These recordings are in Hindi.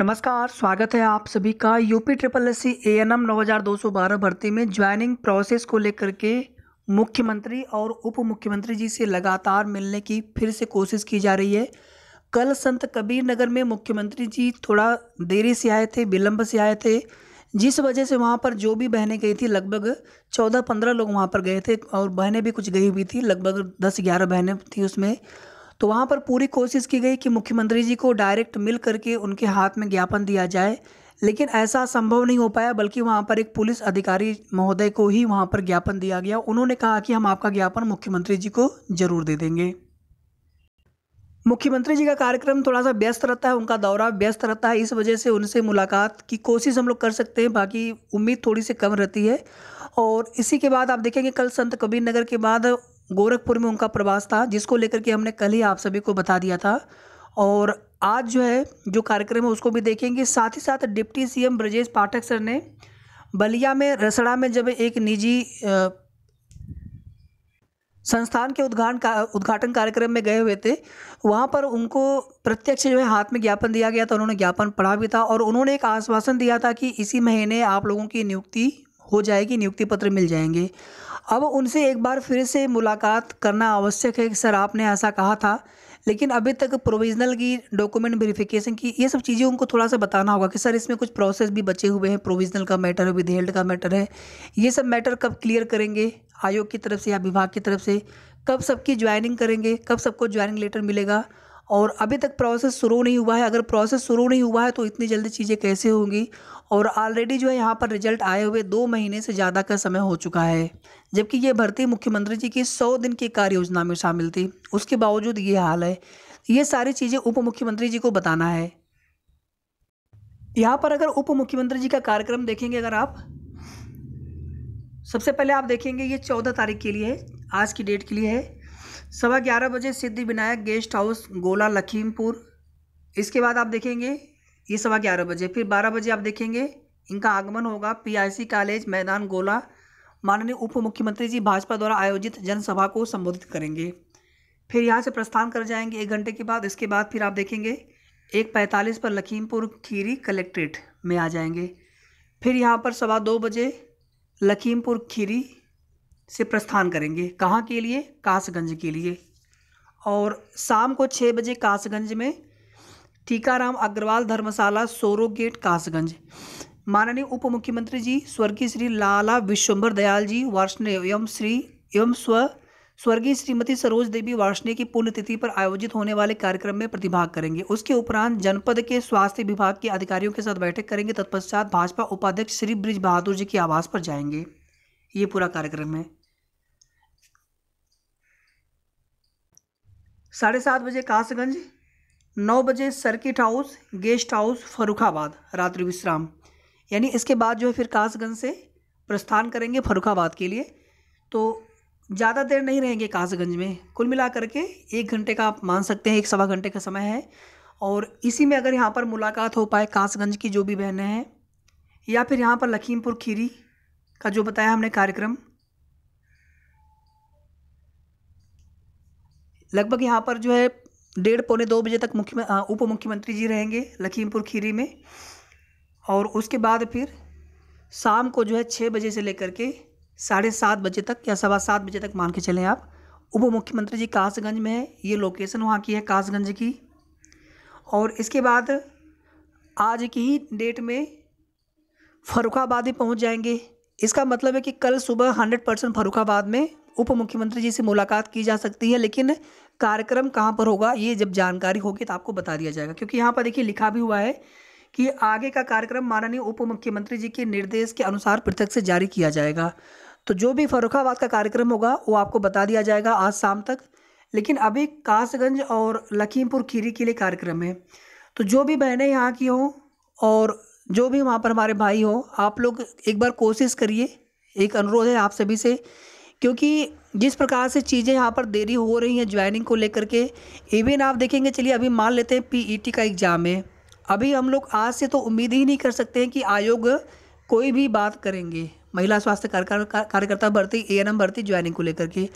नमस्कार स्वागत है आप सभी का UP triple S C A N M नौ हज़ार दो सौ बारह भर्ती में ज्वाइनिंग प्रोसेस को लेकर के मुख्यमंत्री और उप मुख्यमंत्री जी से लगातार मिलने की फिर से कोशिश की जा रही है कल संत कबीर नगर में मुख्यमंत्री जी थोड़ा देरी से आए थे विलम्ब से आए थे जिस वजह से वहाँ पर जो भी बहनें गई थी लगभग चौदह पंद्रह लोग वहाँ पर गए थे और बहनें भी कुछ गई हुई थी लगभग दस ग्यारह बहनें थी उसमें तो वहाँ पर पूरी कोशिश की गई कि मुख्यमंत्री जी को डायरेक्ट मिल करके उनके हाथ में ज्ञापन दिया जाए लेकिन ऐसा संभव नहीं हो पाया बल्कि वहाँ पर एक पुलिस अधिकारी महोदय को ही वहाँ पर ज्ञापन दिया गया उन्होंने कहा कि हम आपका ज्ञापन मुख्यमंत्री जी को जरूर दे देंगे मुख्यमंत्री जी का कार्यक्रम थोड़ा सा व्यस्त रहता है उनका दौरा व्यस्त रहता है इस वजह से उनसे मुलाकात की कोशिश हम लोग कर सकते हैं बाकी उम्मीद थोड़ी सी कम रहती है और इसी के बाद आप देखेंगे कल संत कबीर नगर के बाद गोरखपुर में उनका प्रवास था जिसको लेकर के हमने कल ही आप सभी को बता दिया था और आज जो है जो कार्यक्रम है उसको भी देखेंगे साथ ही साथ deputy CM Brajesh Pathak sir ने बलिया में रसड़ा में जब एक निजी संस्थान के उद्घाटन का उद्घाटन कार्यक्रम में गए हुए थे वहाँ पर उनको प्रत्यक्ष जो है हाथ में ज्ञापन दिया गया था उन्होंने ज्ञापन पढ़ा भी था और उन्होंने एक आश्वासन दिया था कि इसी महीने आप लोगों की नियुक्ति हो जाएगी नियुक्ति पत्र मिल जाएंगे अब उनसे एक बार फिर से मुलाकात करना आवश्यक है कि सर आपने ऐसा कहा था लेकिन अभी तक प्रोविजनल की डॉक्यूमेंट वेरिफिकेशन की ये सब चीज़ें उनको थोड़ा सा बताना होगा कि सर इसमें कुछ प्रोसेस भी बचे हुए हैं प्रोविजनल का मैटर है विधेयल्ड का मैटर है ये सब मैटर कब क्लियर करेंगे आयोग की तरफ से या विभाग की तरफ से कब सबकी ज्वाइनिंग करेंगे कब सबको ज्वाइनिंग लेटर मिलेगा और अभी तक प्रोसेस शुरू नहीं हुआ है अगर प्रोसेस शुरू नहीं हुआ है तो इतनी जल्दी चीज़ें कैसे होंगी और ऑलरेडी जो है यहाँ पर रिजल्ट आए हुए दो महीने से ज़्यादा का समय हो चुका है जबकि ये भर्ती मुख्यमंत्री जी की सौ दिन की कार्य योजना में शामिल थी उसके बावजूद ये हाल है ये सारी चीज़ें उप मुख्यमंत्री जी को बताना है यहाँ पर अगर उप मुख्यमंत्री जी का कार्यक्रम देखेंगे अगर आप सबसे पहले आप देखेंगे ये चौदह तारीख के लिए है आज की डेट के लिए है सवा ग्यारह बजे सिद्धि विनायक गेस्ट हाउस गोला लखीमपुर इसके बाद आप देखेंगे ये सवा ग्यारह बजे फिर बारह बजे आप देखेंगे इनका आगमन होगा पीआईसी कॉलेज मैदान गोला माननीय उप मुख्यमंत्री जी भाजपा द्वारा आयोजित जनसभा को संबोधित करेंगे फिर यहाँ से प्रस्थान कर जाएंगे एक घंटे के बाद इसके बाद फिर आप देखेंगे एक पैंतालीस पर लखीमपुर खीरी कलेक्ट्रेट में आ जाएंगे फिर यहाँ पर सवा दो बजे लखीमपुर खीरी से प्रस्थान करेंगे कहाँ के लिए कासगंज के लिए और शाम को छः बजे कासगंज में टीकाराम अग्रवाल धर्मशाला सोरो गेट कासगंज माननीय उप मुख्यमंत्री जी स्वर्गीय श्री लाला विश्वम्भर दयाल जी वार्षण एवं श्री एवं स्व स्वर्गीय श्रीमती सरोज देवी वार्षण की पुण्यतिथि पर आयोजित होने वाले कार्यक्रम में प्रतिभाग करेंगे उसके उपरांत जनपद के स्वास्थ्य विभाग के अधिकारियों के साथ बैठक करेंगे तत्पश्चात भाजपा उपाध्यक्ष श्री ब्रिज बहादुर जी के आवास पर जाएंगे ये पूरा कार्यक्रम है साढ़े सात बजे कासगंज नौ बजे circuit house guest house Farrukhabad रात्रि विश्राम यानी इसके बाद जो है फिर कासगंज से प्रस्थान करेंगे फरुखाबाद के लिए तो ज़्यादा देर नहीं रहेंगे कासगंज में कुल मिला करके एक घंटे का आप मान सकते हैं एक सवा घंटे का समय है और इसी में अगर यहाँ पर मुलाकात हो पाए कासगंज की जो भी बहनें हैं या फिर यहाँ पर लखीमपुर खीरी का जो बताया हमने कार्यक्रम लगभग यहाँ पर जो है डेढ़ पौने दो बजे तक मुख्य उप मुख्यमंत्री जी रहेंगे लखीमपुर खीरी में और उसके बाद फिर शाम को जो है छः बजे से लेकर के साढ़े सात बजे तक या सवा सात बजे तक मान के चलें आप उप मुख्यमंत्री जी कासगंज में है ये लोकेशन वहाँ की है कासगंज की और इसके बाद आज की ही डेट में फरुखाबाद ही पहुँच जाएंगे इसका मतलब है कि कल सुबह हंड्रेड परसेंट फरुखाबाद में उप मुख्यमंत्री जी से मुलाकात की जा सकती है लेकिन कार्यक्रम कहाँ पर होगा ये जब जानकारी होगी तो आपको बता दिया जाएगा क्योंकि यहाँ पर देखिए लिखा भी हुआ है कि आगे का कार्यक्रम माननीय उप मुख्यमंत्री जी के निर्देश के अनुसार पृथक से जारी किया जाएगा तो जो भी फरुखाबाद का कार्यक्रम होगा वो आपको बता दिया जाएगा आज शाम तक लेकिन अभी कासगंज और लखीमपुर खीरी के लिए कार्यक्रम है तो जो भी बहनें यहाँ की हों और जो भी वहाँ पर हमारे भाई हो आप लोग एक बार कोशिश करिए एक अनुरोध है आप सभी से क्योंकि जिस प्रकार से चीज़ें यहाँ पर देरी हो रही हैं ज्वाइनिंग को लेकर के इवन आप देखेंगे चलिए अभी मान लेते हैं पी e का एग्ज़ाम है अभी हम लोग आज से तो उम्मीद ही नहीं कर सकते हैं कि आयोग कोई भी बात करेंगे महिला स्वास्थ्य कार्यकर्ता भर्ती ए एन एम भर्ती ज्वाइनिंग को लेकर के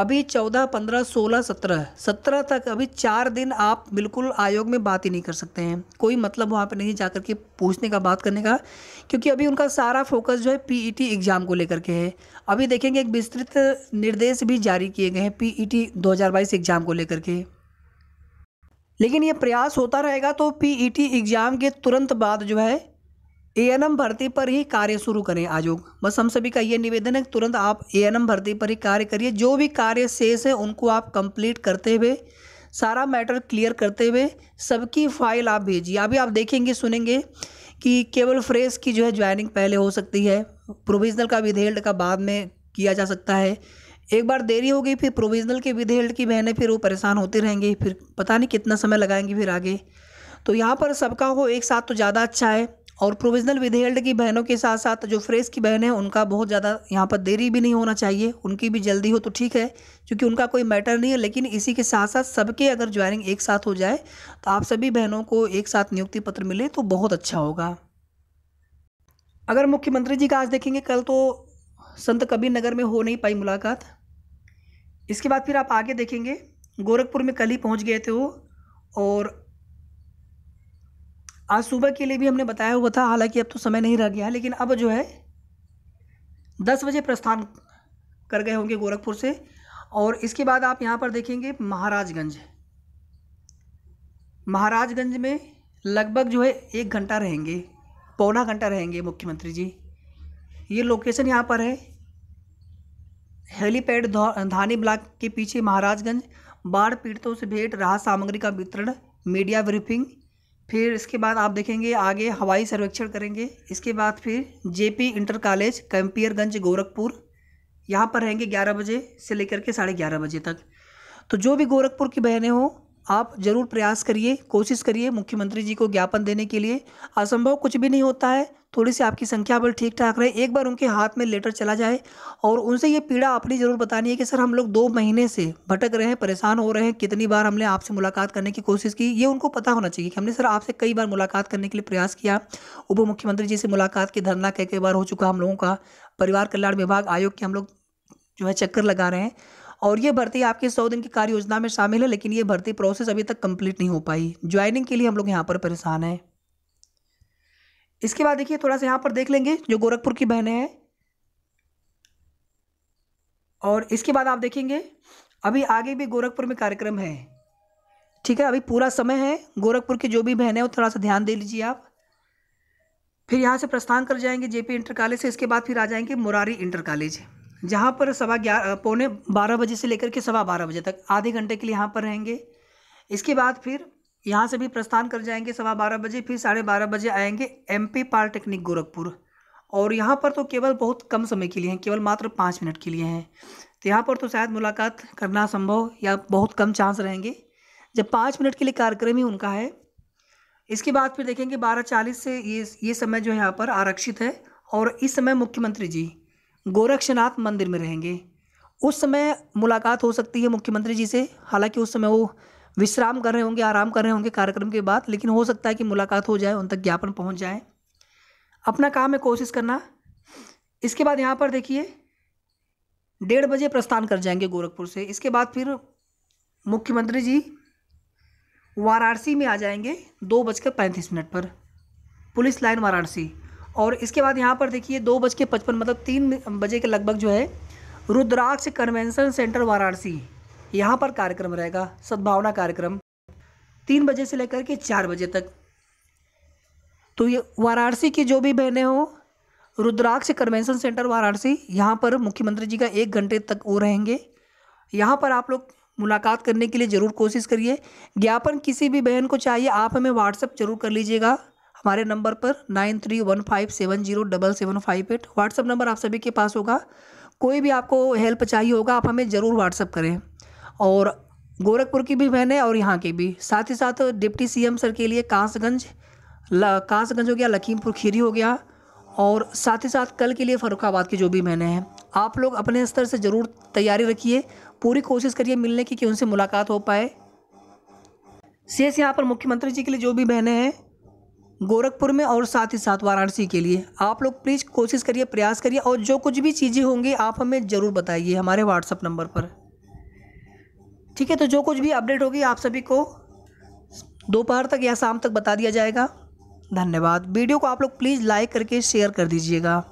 अभी चौदह पंद्रह सोलह सत्रह सत्रह तक अभी चार दिन आप बिल्कुल आयोग में बात ही नहीं कर सकते हैं कोई मतलब वहाँ पर नहीं जा कर के पूछने का बात करने का क्योंकि अभी उनका सारा फोकस जो है पी एग्ज़ाम e को लेकर के है अभी देखेंगे एक विस्तृत निर्देश भी जारी किए गए हैं पीईटी 2022 एग्ज़ाम को लेकर के लेकिन ये प्रयास होता रहेगा तो पीईटी एग्ज़ाम e के तुरंत बाद जो है एएनएम भर्ती पर ही कार्य शुरू करें आयोग बस हम सभी का ये निवेदन है तुरंत आप एएनएम भर्ती पर ही कार्य करिए जो भी कार्य शेष है उनको आप कंप्लीट करते हुए सारा मैटर क्लियर करते हुए सबकी फाइल आप भेजिए अभी आप देखेंगे सुनेंगे कि केवल फ्रेश की जो है ज्वाइनिंग पहले हो सकती है प्रोविजनल का विधेयल्ड का बाद में किया जा सकता है एक बार देरी हो गई फिर प्रोविजनल के विधेयल्ड की बहने फिर वो परेशान होते रहेंगे फिर पता नहीं कितना समय लगाएंगे फिर आगे तो यहाँ पर सबका हो एक साथ तो ज़्यादा अच्छा है और प्रोविजनल विधेयल्ड की बहनों के साथ साथ जो फ्रेश की बहन है उनका बहुत ज़्यादा यहाँ पर देरी भी नहीं होना चाहिए उनकी भी जल्दी हो तो ठीक है क्योंकि उनका कोई मैटर नहीं है लेकिन इसी के साथ साथ सबके अगर ज्वाइनिंग एक साथ हो जाए तो आप सभी बहनों को एक साथ नियुक्ति पत्र मिले तो बहुत अच्छा होगा अगर मुख्यमंत्री जी का आज देखेंगे कल तो संत कबीर नगर में हो नहीं पाई मुलाकात इसके बाद फिर आप आगे देखेंगे गोरखपुर में कल ही पहुँच गए थे वो और आज सुबह के लिए भी हमने बताया हुआ था हालांकि अब तो समय नहीं रह गया है लेकिन अब जो है दस बजे प्रस्थान कर गए होंगे गोरखपुर से और इसके बाद आप यहाँ पर देखेंगे महाराजगंज महाराजगंज में लगभग जो है एक घंटा रहेंगे पौना घंटा रहेंगे मुख्यमंत्री जी ये लोकेशन यहाँ पर है हेलीपैड धानी ब्लॉक के पीछे महाराजगंज बाढ़ पीड़ितों से भेंट राहत सामग्री का वितरण मीडिया ब्रीफिंग फिर इसके बाद आप देखेंगे आगे हवाई सर्वेक्षण करेंगे इसके बाद फिर JP inter college Campierganj Gorakhpur यहाँ पर रहेंगे ग्यारह बजे से लेकर के साढ़े ग्यारह बजे तक तो जो भी गोरखपुर की बहनें हों आप ज़रूर प्रयास करिए कोशिश करिए मुख्यमंत्री जी को ज्ञापन देने के लिए असंभव कुछ भी नहीं होता है थोड़ी सी आपकी संख्या बल ठीक ठाक रहे एक बार उनके हाथ में लेटर चला जाए और उनसे ये पीड़ा अपनी ज़रूर बतानी है कि सर हम लोग दो महीने से भटक रहे हैं परेशान हो रहे हैं कितनी बार हमने आपसे मुलाकात करने की कोशिश की ये उनको पता होना चाहिए कि हमने सर आपसे कई बार मुलाकात करने के लिए प्रयास किया उप मुख्यमंत्री जी से मुलाकात की धरना कई कई बार हो चुका हम लोगों का परिवार कल्याण विभाग आयोग के हम लोग जो है चक्कर लगा रहे हैं और ये भर्ती आपके सौ दिन की कार्य योजना में शामिल है लेकिन ये भर्ती प्रोसेस अभी तक कंप्लीट नहीं हो पाई ज्वाइनिंग के लिए हम लोग यहाँ पर परेशान हैं इसके बाद देखिए थोड़ा सा यहाँ पर देख लेंगे जो गोरखपुर की बहनें हैं और इसके बाद आप देखेंगे अभी आगे भी गोरखपुर में कार्यक्रम है ठीक है अभी पूरा समय है गोरखपुर की जो भी बहनें वो थोड़ा सा ध्यान दे लीजिए आप फिर यहाँ से प्रस्थान कर जाएंगे जेपी इंटर कॉलेज से इसके बाद फिर आ जाएंगे मुरारी इंटर कॉलेज जहाँ पर सवा ग्यारह पौने बारह बजे से लेकर के सवा बारह बजे तक आधे घंटे के लिए यहाँ पर रहेंगे इसके बाद फिर यहाँ से भी प्रस्थान कर जाएंगे सवा बारह बजे फिर साढ़े बारह बजे आएंगे एमपी पॉलिटेक्निक गोरखपुर और यहाँ पर तो केवल बहुत कम समय के लिए हैं केवल मात्र पाँच मिनट के लिए हैं तो यहाँ पर तो शायद मुलाकात करना संभव या बहुत कम चांस रहेंगे जब पाँच मिनट के लिए कार्यक्रम ही उनका है इसके बाद फिर देखेंगे बारह चालीस से ये ये समय जो है यहाँ पर आरक्षित है और इस समय मुख्यमंत्री जी गोरक्षनाथ मंदिर में रहेंगे उस समय मुलाकात हो सकती है मुख्यमंत्री जी से हालांकि उस समय वो विश्राम कर रहे होंगे आराम कर रहे होंगे कार्यक्रम के बाद लेकिन हो सकता है कि मुलाकात हो जाए उन तक ज्ञापन पहुंच जाए अपना काम है कोशिश करना इसके बाद यहाँ पर देखिए डेढ़ बजे प्रस्थान कर जाएंगे गोरखपुर से इसके बाद फिर मुख्यमंत्री जी वाराणसी में आ जाएंगे दो बजकर पैंतीस मिनट पर पुलिस लाइन वाराणसी और इसके बाद यहाँ पर देखिए दो बज के पचपन मतलब तीन बजे के लगभग जो है रुद्राक्ष कन्वेंशन सेंटर वाराणसी यहाँ पर कार्यक्रम रहेगा सद्भावना कार्यक्रम तीन बजे से लेकर के चार बजे तक तो ये वाराणसी की जो भी बहनें हों रुद्राक्ष कन्वेंशन सेंटर वाराणसी यहाँ पर मुख्यमंत्री जी का एक घंटे तक वो रहेंगे यहाँ पर आप लोग मुलाकात करने के लिए ज़रूर कोशिश करिए ज्ञापन किसी भी बहन को चाहिए आप हमें व्हाट्सअप जरूर कर लीजिएगा हमारे नंबर पर nine three one five seven zero double seven five eight WhatsApp number आप सभी के पास होगा कोई भी आपको हेल्प चाहिए होगा आप हमें ज़रूर व्हाट्सअप करें और गोरखपुर की भी है और यहाँ की भी साथ ही साथ डिप्टी सीएम सर के लिए कांसगंज कासगंज हो गया लखीमपुर खीरी हो गया और साथ ही साथ कल के लिए फ़रुखाबाद की जो भी मैंने हैं आप लोग अपने स्तर से ज़रूर तैयारी रखिए पूरी कोशिश करिए मिलने की कि उनसे मुलाकात हो पाए शेष यहाँ पर मुख्यमंत्री जी के लिए जो भी बहने हैं गोरखपुर में और साथ ही साथ वाराणसी के लिए आप लोग प्लीज़ कोशिश करिए प्रयास करिए और जो कुछ भी चीज़ें होंगी आप हमें ज़रूर बताइए हमारे व्हाट्सअप नंबर पर ठीक है तो जो कुछ भी अपडेट होगी आप सभी को दोपहर तक या शाम तक बता दिया जाएगा धन्यवाद वीडियो को आप लोग प्लीज़ लाइक करके शेयर कर दीजिएगा